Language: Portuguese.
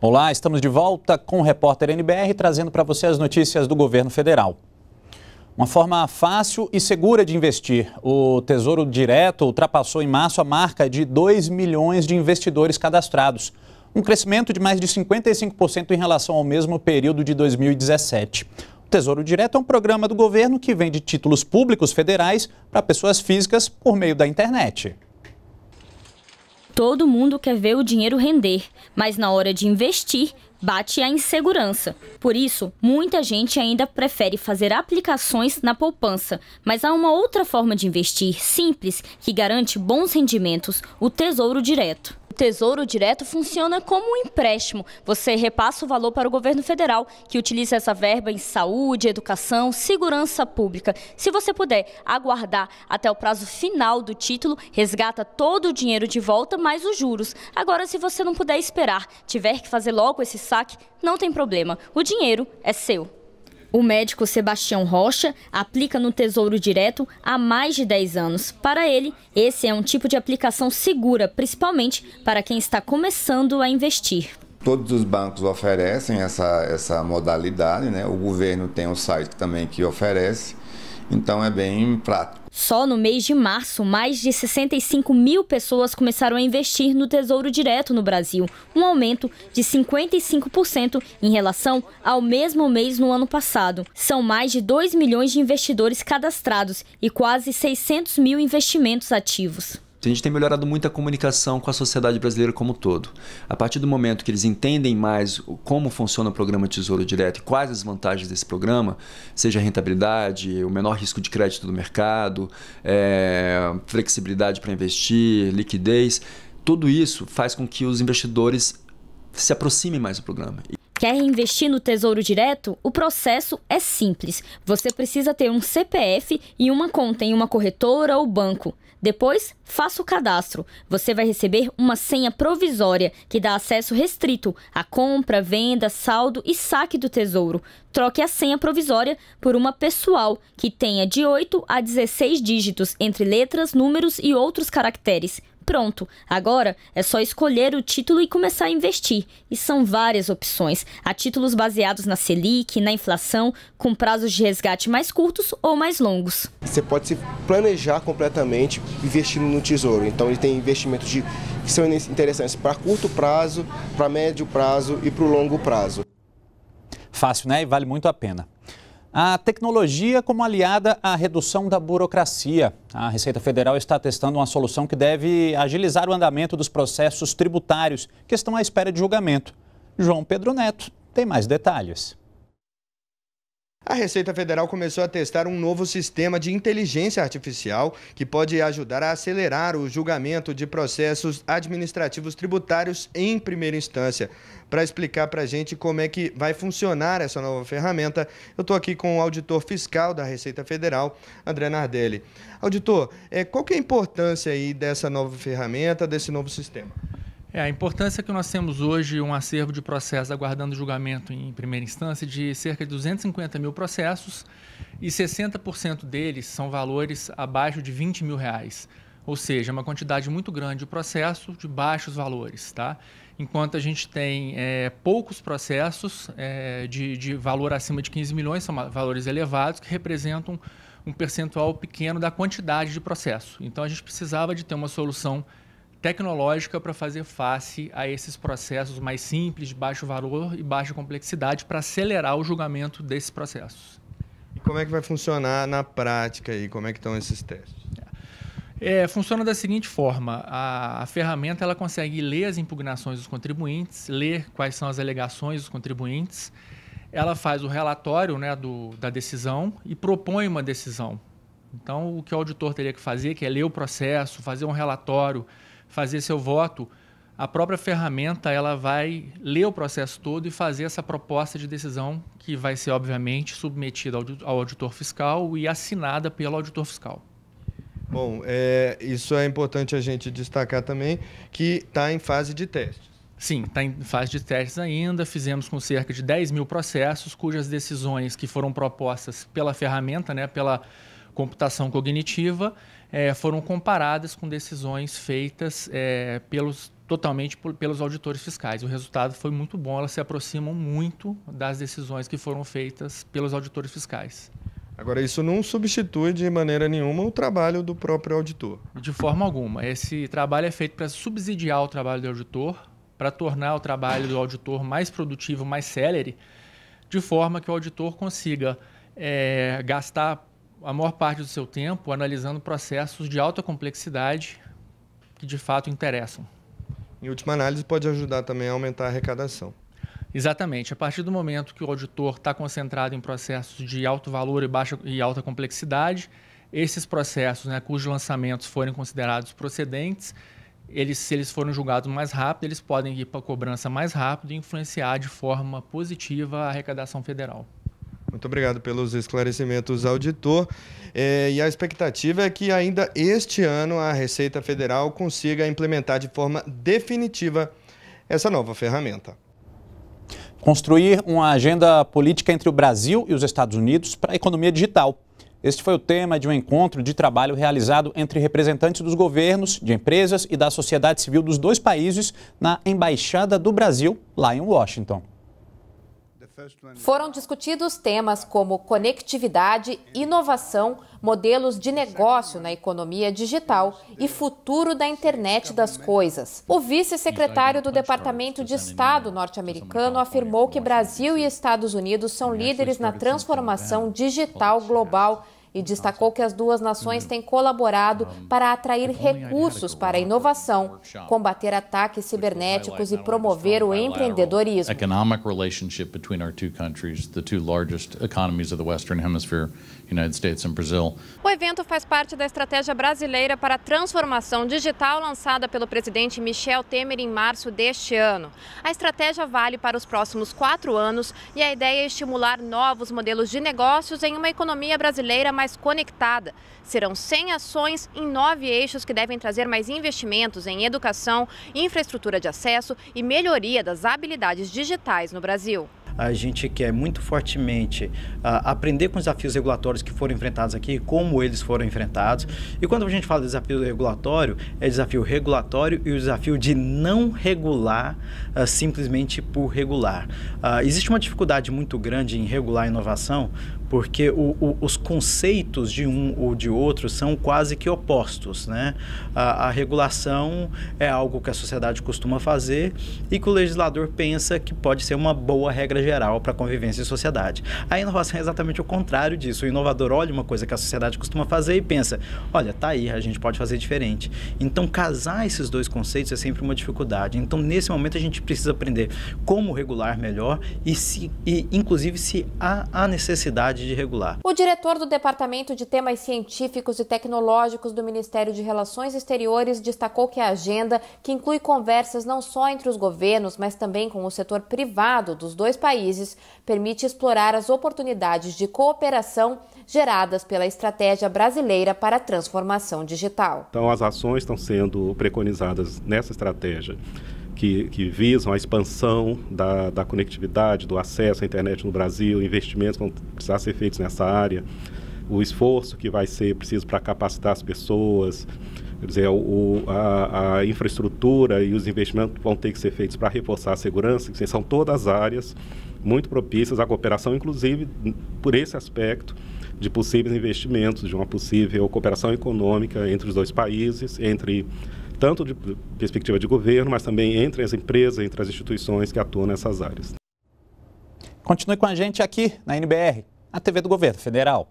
Olá, estamos de volta com o repórter NBR trazendo para você as notícias do governo federal. Uma forma fácil e segura de investir. O Tesouro Direto ultrapassou em março a marca de 2 milhões de investidores cadastrados um crescimento de mais de 55% em relação ao mesmo período de 2017. O Tesouro Direto é um programa do governo que vende títulos públicos federais para pessoas físicas por meio da internet. Todo mundo quer ver o dinheiro render, mas na hora de investir, bate a insegurança. Por isso, muita gente ainda prefere fazer aplicações na poupança. Mas há uma outra forma de investir, simples, que garante bons rendimentos: o Tesouro Direto. Tesouro Direto funciona como um empréstimo. Você repassa o valor para o governo federal, que utiliza essa verba em saúde, educação, segurança pública. Se você puder aguardar até o prazo final do título, resgata todo o dinheiro de volta, mais os juros. Agora, se você não puder esperar, tiver que fazer logo esse saque, não tem problema. O dinheiro é seu. O médico Sebastião Rocha aplica no Tesouro Direto há mais de 10 anos. Para ele, esse é um tipo de aplicação segura, principalmente para quem está começando a investir. Todos os bancos oferecem essa, essa modalidade, né? o governo tem um site também que oferece, então é bem prático. Só no mês de março, mais de 65 mil pessoas começaram a investir no Tesouro Direto no Brasil, um aumento de 55% em relação ao mesmo mês no ano passado. São mais de 2 milhões de investidores cadastrados e quase 600 mil investimentos ativos a gente tem melhorado muito a comunicação com a sociedade brasileira como um todo. A partir do momento que eles entendem mais como funciona o programa Tesouro Direto e quais as vantagens desse programa, seja a rentabilidade, o menor risco de crédito do mercado, é, flexibilidade para investir, liquidez, tudo isso faz com que os investidores se aproximem mais do programa. Quer investir no Tesouro Direto? O processo é simples. Você precisa ter um CPF e uma conta em uma corretora ou banco. Depois, faça o cadastro. Você vai receber uma senha provisória que dá acesso restrito à compra, venda, saldo e saque do Tesouro. Troque a senha provisória por uma pessoal que tenha de 8 a 16 dígitos entre letras, números e outros caracteres pronto. Agora é só escolher o título e começar a investir. E são várias opções. Há títulos baseados na Selic, na inflação, com prazos de resgate mais curtos ou mais longos. Você pode se planejar completamente investindo no tesouro. Então ele tem investimentos de, que são interessantes para curto prazo, para médio prazo e para o longo prazo. Fácil, né? E vale muito a pena a tecnologia como aliada à redução da burocracia. A Receita Federal está testando uma solução que deve agilizar o andamento dos processos tributários que estão à espera de julgamento. João Pedro Neto tem mais detalhes. A Receita Federal começou a testar um novo sistema de inteligência artificial que pode ajudar a acelerar o julgamento de processos administrativos tributários em primeira instância. Para explicar para a gente como é que vai funcionar essa nova ferramenta, eu estou aqui com o auditor fiscal da Receita Federal, André Nardelli. Auditor, é, qual que é a importância aí dessa nova ferramenta, desse novo sistema? É, a importância que nós temos hoje um acervo de processos aguardando julgamento em primeira instância de cerca de 250 mil processos e 60% deles são valores abaixo de 20 mil reais, ou seja, é uma quantidade muito grande de processos de baixos valores, tá? Enquanto a gente tem é, poucos processos é, de, de valor acima de 15 milhões, são valores elevados que representam um percentual pequeno da quantidade de processo. Então a gente precisava de ter uma solução tecnológica para fazer face a esses processos mais simples, de baixo valor e baixa complexidade, para acelerar o julgamento desses processos. E como é que vai funcionar na prática e como é que estão esses testes? É, é, funciona da seguinte forma: a, a, ferramenta ela consegue ler as impugnações dos contribuintes, ler quais são as alegações dos contribuintes, ela faz o relatório né, do, da decisão e propõe uma decisão. Então, o que o auditor teria que fazer, que é ler o processo, fazer um relatório, fazer seu voto, a própria ferramenta ela vai ler o processo todo e fazer essa proposta de decisão que vai ser obviamente submetida ao auditor fiscal e assinada pelo auditor fiscal. Bom, é, isso é importante a gente destacar também que está em fase de teste. Sim, está em fase de testes ainda. Fizemos com cerca de 10 mil processos, cujas decisões que foram propostas pela ferramenta, né, pela computação cognitiva é, foram comparadas com decisões feitas é, pelos totalmente por, pelos auditores fiscais. O resultado foi muito bom, elas se aproximam muito das decisões que foram feitas pelos auditores fiscais. Agora, isso não substitui de maneira nenhuma o trabalho do próprio auditor. De forma alguma. Esse trabalho é feito para subsidiar o trabalho do auditor, para tornar o trabalho do auditor mais produtivo, mais célere, de forma que o auditor consiga é, gastar a maior parte do seu tempo analisando processos de alta complexidade que de fato interessam. Em última análise, pode ajudar também a aumentar a arrecadação. Exatamente. A partir do momento que o auditor está concentrado em processos de alto valor e, baixa, e alta complexidade, esses processos, né, cujos lançamentos forem considerados procedentes, eles, se eles forem julgados mais rápido, eles podem ir para a cobrança mais rápido e influenciar de forma positiva a arrecadação federal. Muito obrigado pelos esclarecimentos, auditor. É, e a expectativa é que ainda este ano a Receita Federal consiga implementar de forma definitiva essa nova ferramenta. Construir uma agenda política entre o Brasil e os Estados Unidos para a economia digital. Este foi o tema de um encontro de trabalho realizado entre representantes dos governos, de empresas e da sociedade civil dos dois países na Embaixada do Brasil, lá em Washington. Foram discutidos temas como conectividade, inovação, modelos de negócio na economia digital e futuro da internet das coisas. O vice-secretário do Departamento de Estado norte-americano afirmou que Brasil e Estados Unidos são líderes na transformação digital global e destacou que as duas nações hum. têm colaborado hum. para atrair recursos para a inovação, combater ataques cibernéticos e promover o empreendedorismo. O evento faz parte da estratégia brasileira para a transformação digital lançada pelo presidente Michel Temer em março deste ano. A estratégia vale para os próximos quatro anos e a ideia é estimular novos modelos de negócios em uma economia brasileira mais conectada. Serão 100 ações em nove eixos que devem trazer mais investimentos em educação, infraestrutura de acesso e melhoria das habilidades digitais no Brasil a gente quer muito fortemente uh, aprender com os desafios regulatórios que foram enfrentados aqui, como eles foram enfrentados. E quando a gente fala de desafio regulatório, é desafio regulatório e o desafio de não regular uh, simplesmente por regular. Uh, existe uma dificuldade muito grande em regular a inovação, porque o, o, os conceitos de um ou de outro são quase que opostos. Né? A, a, regulação é algo que a sociedade costuma fazer e que o legislador pensa que pode ser uma boa regra geral para a convivência em sociedade. A inovação é exatamente o contrário disso. O inovador olha uma coisa que a sociedade costuma fazer e pensa: olha, tá aí, a gente pode fazer diferente. Então, casar esses dois conceitos é sempre uma dificuldade. Então, nesse momento, a gente precisa aprender como regular melhor e, se, e inclusive, se há a necessidade de regular. O diretor do Departamento de Temas Científicos e Tecnológicos do Ministério de Relações Exteriores destacou que a agenda, que inclui conversas não só entre os governos, mas também com o setor privado dos dois países, permite explorar as oportunidades de cooperação geradas pela Estratégia Brasileira para a Transformação Digital. Então, as ações estão sendo preconizadas nessa estratégia. Que, que, visam a expansão da, da, conectividade, do acesso à internet no Brasil, investimentos que vão precisar ser feitos nessa área, o esforço que vai ser preciso para capacitar as pessoas, quer dizer, o, a, a, infraestrutura e os investimentos vão ter que ser feitos para reforçar a segurança, que são todas áreas muito propícias à cooperação, inclusive por esse aspecto de possíveis investimentos, de uma possível cooperação econômica entre os dois países, entre tanto de perspectiva de governo, mas também entre as empresas, entre as instituições que atuam nessas áreas. Continue com a gente aqui na NBR, a TV do Governo Federal.